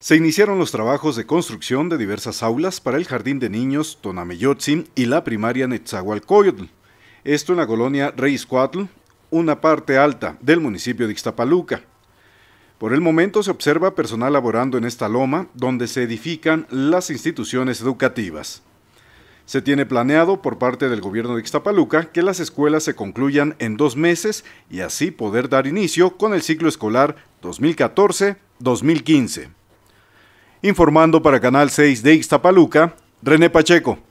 Se iniciaron los trabajos de construcción de diversas aulas para el Jardín de Niños Tonameyotzin y la primaria Netzahualcoyotl. Esto en la colonia Reiscuatl, una parte alta del municipio de Ixtapaluca. Por el momento se observa personal laborando en esta loma donde se edifican las instituciones educativas. Se tiene planeado por parte del gobierno de Ixtapaluca que las escuelas se concluyan en dos meses y así poder dar inicio con el ciclo escolar 2014-2015. Informando para Canal 6 de Ixtapaluca, René Pacheco.